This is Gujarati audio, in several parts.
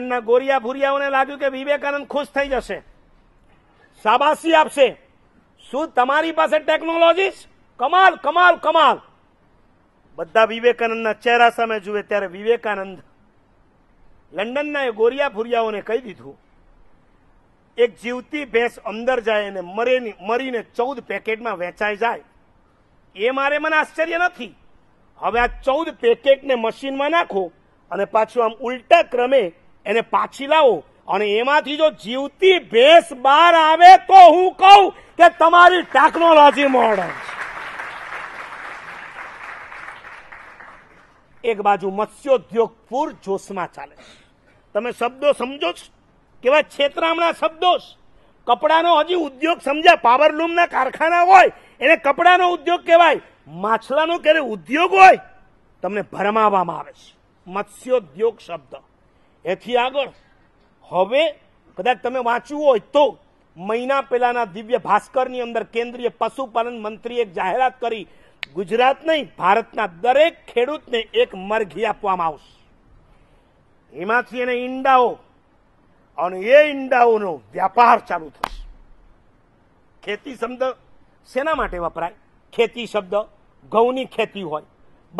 વિવેકાનંદના ગોરિયા ભૂરિયાઓને લાગ્યું કે વિવેકાનંદ ખુશ થઈ જશે શાબાશી આપશે શું તમારી પાસે ટેકનોલોજી કમાલ કમાલ કમાલ બધા વિવેકાનંદના ચહેરા સામે જુએ ત્યારે વિવેકાનંદ લંડનના એ ગોરિયા ભૂરિયાઓને કહી દીધું એક જીવતી ભેંસ અંદર જાય અને મરેની મરીને ચૌદ પેકેટમાં વેચાઈ જાય એ મારે મને આશ્ચર્ય નથી હવે આ ચૌદ પેકેટને મશીનમાં નાખો અને પાછું આમ ઉલટા ક્રમે એને પાછી લાવો અને એમાંથી જો જીવતી ભેસ બહાર આવે તો હું કહું કે તમારી ટેકનોલોજી મોડલ એક બાજુ મત્સ્યોદ્યોગ પૂર જોશમાં ચાલે છે તમે શબ્દો સમજો છો કેવા છેતરામણા શબ્દો કપડાનો હજી ઉદ્યોગ સમજ્યા પાવરલૂમના કારખાના હોય એને કપડાનો ઉદ્યોગ કહેવાય માછલાનો ક્યારે ઉદ્યોગ હોય તમને ભરમાવવામાં આવે છે મત્સ્યોદ્યોગ શબ્દ એથી આગળ હવે કદાચ તમે વાંચ્યું હોય તો મહિના પહેલાના દિવ્ય ભાસ્કરની અંદર કેન્દ્રીય પશુપાલન મંત્રીએ જાહેરાત કરી ગુજરાત નહીં ભારતના દરેક ખેડૂતને એક મરઘી આપવામાં આવશે એમાંથી એને ઈંડાઓ અને એ ઈંડાઓનો વ્યાપાર ચાલુ થશે ખેતી શબ્દ શેના માટે વપરાય ખેતી શબ્દ ઘઉંની ખેતી હોય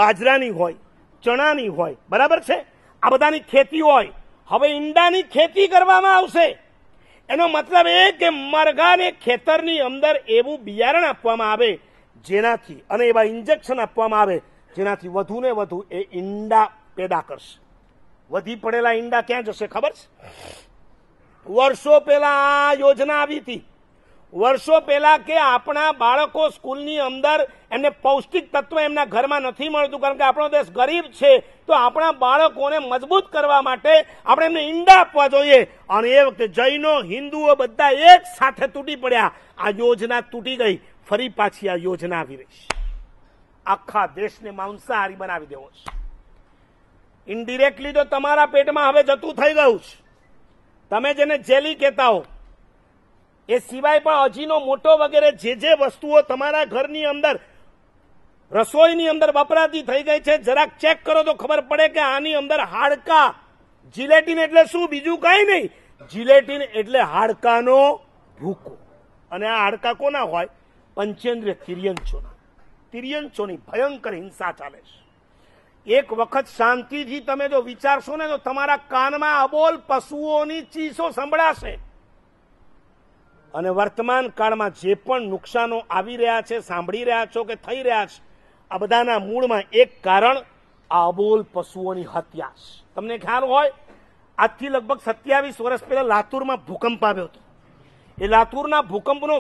બાજરાની હોય ચણાની હોય બરાબર છે આ બધાની ખેતી હોય હવે ઈંડાની ખેતી કરવામાં આવશે એનો મતલબ એ કે મરઘાને ખેતરની અંદર એવું બિયારણ આપવામાં આવે જેનાથી અને એવા ઇન્જેક્શન આપવામાં આવે જેનાથી વધુ ને વધુ એ ઈંડા પેદા કરશે વધી પડેલા ઈંડા ક્યાં જશે ખબર છે વર્ષો પહેલા આ યોજના આવી હતી વર્ષો પહેલા કે આપણા બાળકો સ્કૂલની અંદર એમને પૌષ્ટિક તત્વ એમના ઘરમાં નથી મળતું કારણ કે આપણો દેશ ગરીબ છે તો આપણા બાળકોને મજબૂત કરવા માટે આપણે એમને ઈંડા આપવા જોઈએ અને એ વખતે જૈનો હિન્દુઓ બધા એક સાથે તૂટી પડ્યા આ યોજના તૂટી ગઈ ફરી પાછી આ યોજના આવી રહી છે આખા દેશને માંસાહારી બનાવી દેવો છે ઇનડિરેક્ટલી તો તમારા પેટમાં હવે જતું થઈ ગયું છે તમે જેને જેલી કહેતા હો એ સિવાય પણ અજીનો મોટો વગેરે જે જે વસ્તુઓ તમારા ઘરની અંદર રસોઈની અંદર વપરાતી થઈ ગઈ છે જરાક ચેક કરો તો ખબર પડે કે આની અંદર હાડકા જીલેટીન એટલે શું બીજું કઈ નહીં જીલેટીન એટલે હાડકાનો ભૂકો અને આ હાડકા કોના હોય પંચેન્દ્રિય તિર્યંચોના તિર્યંચોની ભયંકર હિંસા ચાલે છે એક વખત શાંતિથી તમે જો વિચારશો ને તો તમારા કાનમાં અબોલ પશુઓની ચીસો સંભળાશે અને વર્તમાન કાળમાં જે પણ નુકસાનો આવી રહ્યા છે સાંભળી રહ્યા છો કે થઈ રહ્યા છે આ બધાના મૂળમાં એક કારણ આબોલ પશુઓની હત્યા તમને ખ્યાલ હોય આજથી લગભગ સત્યાવીસ વર્ષ પહેલા લાતુરમાં ભૂકંપ આવ્યો હતો એ લાતુરના ભૂકંપનો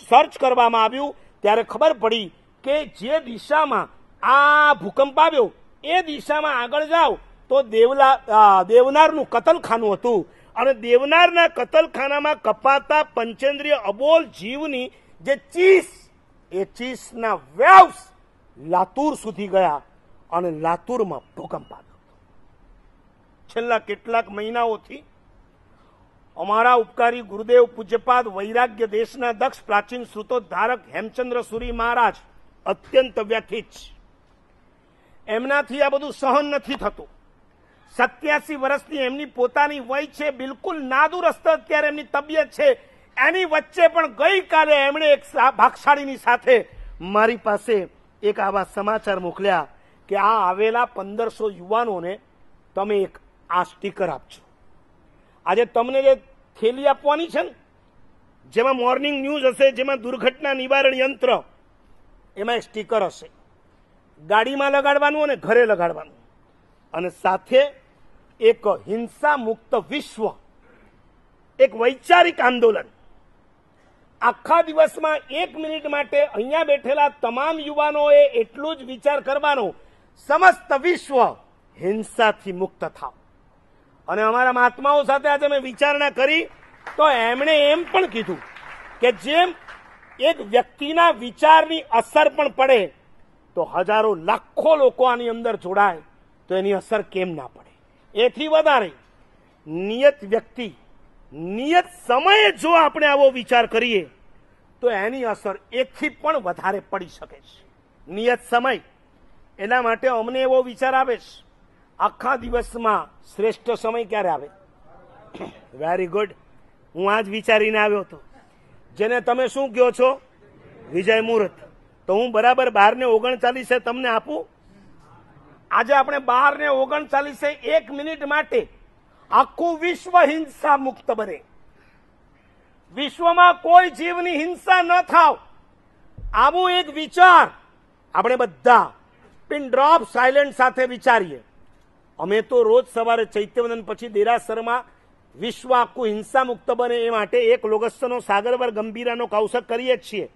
સર્ચ કરવામાં આવ્યું ત્યારે ખબર પડી કે જે દિશામાં આ ભૂકંપ આવ્યો એ દિશામાં આગળ જાઓ તો દેવલા દેવનારનું કતલખાનું હતું અને દેવનારના કતલખાનામાં કપાતા પંચેન્દ્રિય અબોલ જીવની જે ચીસ એ ચીસના વેવ્સ લાતુર સુધી ગયા અને લાતુરમાં ભૂકંપ આવ્યો છેલ્લા કેટલાક મહિનાઓથી અમારા ઉપકારી ગુરુદેવ પૂજ્યપાદ વૈરાગ્ય દેશના દક્ષ પ્રાચીન શ્રુતોદ્ધારક હેમચંદ્ર સુરી મહારાજ અત્યંત વ્યથિત એમનાથી આ બધું સહન નથી થતું સત્યાસી વર્ષની એમની પોતાની વય છે બિલકુલ નાદુરસ્ત અત્યારે એમની તબિયત છે એની વચ્ચે પણ ગઈકાલે એમણે એક ભાગશાળીની સાથે મારી પાસે એક આવા સમાચાર મોકલ્યા કે આ આવેલા પંદરસો યુવાનોને તમે એક આ સ્ટીકર આપજો આજે તમને જે થેલી આપવાની છે ને જેમાં મોર્નિંગ ન્યૂઝ હશે જેમાં દુર્ઘટના નિવારણ યંત્ર એમાં એક સ્ટીકર હશે ગાડીમાં લગાડવાનું અને ઘરે લગાડવાનું અને સાથે એક હિંસા મુક્ત વિશ્વ એક વૈચારિક આંદોલન આખા દિવસમાં એક મિનિટ માટે અહીંયા બેઠેલા તમામ યુવાનોએ એટલું જ વિચાર કરવાનો સમસ્ત વિશ્વ હિંસાથી મુક્ત થાવ અને અમારા મહાત્માઓ સાથે આજે મેં વિચારણા કરી તો એમણે એમ પણ કીધું કે જેમ એક વ્યક્તિના વિચારની અસર પણ પડે તો હજારો લાખો લોકો આની અંદર જોડાય તો એની અસર કેમ ના પડે એથી વધારે નિયત વ્યક્તિ નિયત સમયે જો આપણે આવો વિચાર કરીએ તો એની અસર એકથી પણ વધારે પડી શકે છે નિયત સમય એના માટે અમને એવો વિચાર આવે છે આખા દિવસમાં શ્રેષ્ઠ સમય ક્યારે આવે વેરી ગુડ હું આજ વિચારીને આવ્યો હતો જેને તમે શું કહો છો વિજય મુહૂર્ત તો હું બરાબર બાર ને ઓગણચાલીસે તમને આપું આજે આપણે બાર ને ઓગણચાલીસે એક મિનિટ માટે આખું વિશ્વ હિંસા મુક્ત બને વિશ્વમાં કોઈ જીવની હિંસા ન થાવ આવું એક વિચાર આપણે બધા પિન ડ્રોપ સાયલેન્ટ સાથે વિચારીએ અમે તો રોજ સવારે ચૈત્યવંદન પછી દેરાસરમાં વિશ્વ આખું હિંસા મુક્ત બને એ માટે એક લોગસ્તનો સાગરવર ગંભીરાનો કૌશક કરીએ જ છીએ